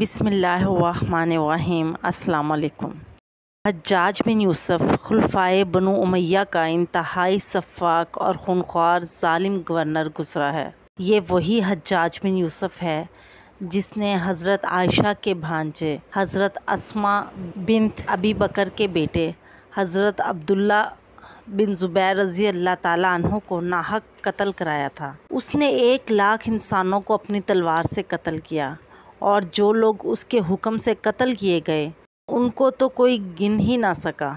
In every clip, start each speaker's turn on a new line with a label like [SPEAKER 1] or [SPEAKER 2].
[SPEAKER 1] बिसमीम् अल्लाम हजाज बिन यूसफ़ खुलफाए बनु उमैया का इंतहाई शफाक और खूनख्वार ालिम गवर्नर गुजरा है ये वही हजाज बिन यूसुफ है जिसने हज़रत आयशा के भांजे हज़रत असमा बिन अबी बकर के बेटे हज़रत अब्दुल्ला बिन ज़ुबैर रज़ी अल्लाह तहों को नाहक कत्ल कराया था उसने एक लाख इंसानों को अपनी तलवार से कत्ल किया और जो लोग उसके हुक्म से कत्ल किए गए उनको तो कोई गिन ही ना सका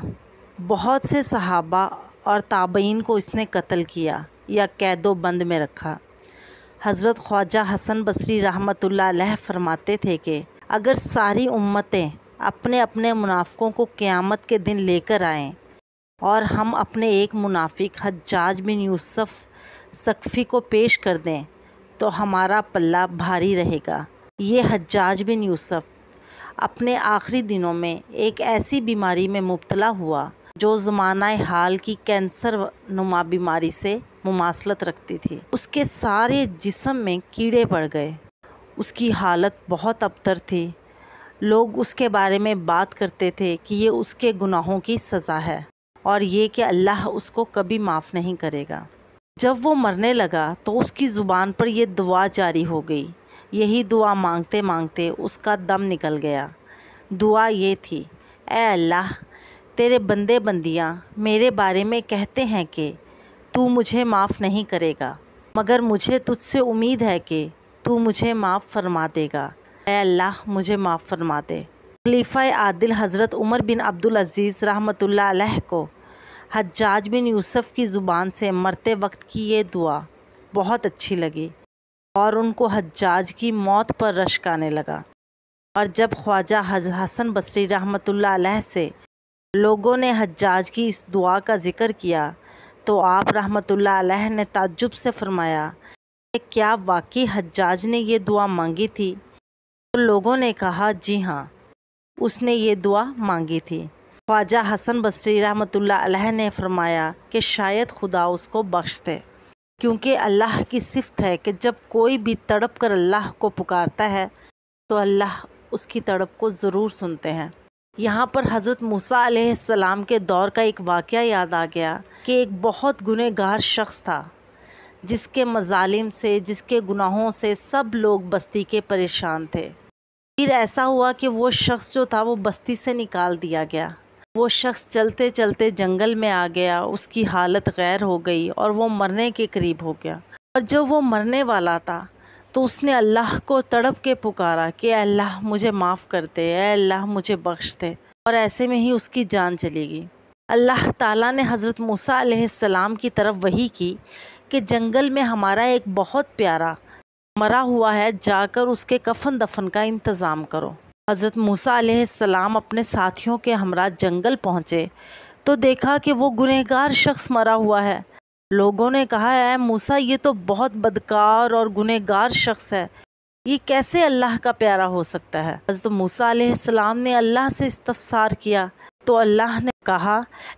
[SPEAKER 1] बहुत से सहाबा और ताबीन को इसने कत्ल किया या कैदो बंद में रखा हज़रत ख्वाजा हसन बसरी रहमत फरमाते थे कि अगर सारी उम्मतें अपने अपने मुनाफ़ों को क़्यामत के दिन लेकर आएँ और हम अपने एक मुनाफिक हजाज बिन यूसुफ़ सकफ़ी को पेश कर दें तो हमारा पल्ला भारी रहेगा ये हज्जाज बिन यूसुफ अपने आखिरी दिनों में एक ऐसी बीमारी में मुबतला हुआ जो ज़माना हाल की कैंसर नुमा बीमारी से मुमासलत रखती थी उसके सारे जिसम में कीड़े पड़ गए उसकी हालत बहुत अबतर थी लोग उसके बारे में बात करते थे कि ये उसके गुनाहों की सज़ा है और ये कि अल्लाह उसको कभी माफ़ नहीं करेगा जब वो मरने लगा तो उसकी ज़ुबान पर यह दुआ जारी हो गई यही दुआ मांगते मांगते उसका दम निकल गया दुआ ये थी ए अल्लाह तेरे बंदे बंदियाँ मेरे बारे में कहते हैं कि तू मुझे माफ़ नहीं करेगा मगर मुझे तुझसे उम्मीद है कि तू मुझे माफ़ फरमा देगा ए अल्लाह मुझे माफ़ फरमा दे खलीफ़ा आदिल हज़रत उमर बिन अब्दुल अज़ीज़ रहमत को हज्जाज बिन यूसफ़ की ज़ुबान से मरते वक्त की ये दुआ बहुत अच्छी लगी और उनको हज्जाज की मौत पर रश्क आने लगा और जब ख्वाजा हसन बसरी रहमत से लोगों ने हज्जाज की इस दुआ का ज़िक्र किया तो आप रहमत ने ताज्जुब से फरमाया कि क्या वाकई हज्जाज ने यह दुआ मांगी थी तो लोगों ने कहा जी हाँ उसने ये दुआ मांगी थी ख्वाजा हसन बसरी रहमत ने फरमाया कि शायद खुदा उसको बख्श दे क्योंकि अल्लाह की सिफत है कि जब कोई भी तड़प कर अल्लाह को पुकारता है तो अल्लाह उसकी तड़प को ज़रूर सुनते हैं यहाँ पर हज़रत मूसा के दौर का एक वाक़ याद आ गया कि एक बहुत गुनहगार शख्स था जिसके मजालिम से जिसके गुनाहों से सब लोग बस्ती के परेशान थे फिर ऐसा हुआ कि वो शख्स जो था वो बस्ती से निकाल दिया गया वो शख्स चलते चलते जंगल में आ गया उसकी हालत गैर हो गई और वो मरने के करीब हो गया और जब वो मरने वाला था तो उसने अल्लाह को तड़प के पुकारा कि अल्लाह मुझे माफ़ करते अल्लाह मुझे बख्श दे और ऐसे में ही उसकी जान चली गई अल्लाह ताला ने हज़रत मूसा सलाम की तरफ वही की कि जंगल में हमारा एक बहुत प्यारा मरा हुआ है जाकर उसके कफन दफन का इंतज़ाम करो हज़रत मूसा सलाम अपने साथियों के हमरा जंगल पहुँचे तो देखा कि वो गुनहगार शख्स मरा हुआ है लोगों ने कहा है मूसा ये तो बहुत बदकार और गुनहगार शख्स है ये कैसे अल्लाह का प्यारा हो सकता है हज़रत मूसा सलाम ने अल्लाह से इस्तफसार किया तो अल्लाह ने कहा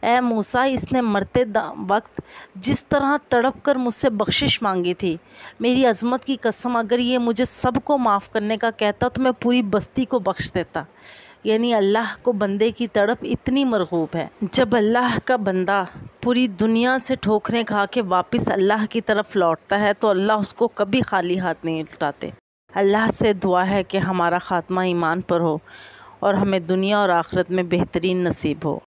[SPEAKER 1] ए मूसा इसने मरते वक्त जिस तरह तड़प कर मुझसे बख्शिश मांगी थी मेरी अजमत की कसम अगर ये मुझे सबको माफ़ करने का कहता तो मैं पूरी बस्ती को बख्श देता यानी अल्लाह को बंदे की तड़प इतनी मरगूब है जब अल्लाह का बंदा पूरी दुनिया से ठोकरें खा के वापस अल्लाह की तरफ लौटता है तो अल्लाह उसको कभी खाली हाथ नहीं लुटाते अल्लाह से दुआ है कि हमारा ख़ात्मा ईमान पर हो और हमें दुनिया और आख़िरत में बेहतरीन नसीब हो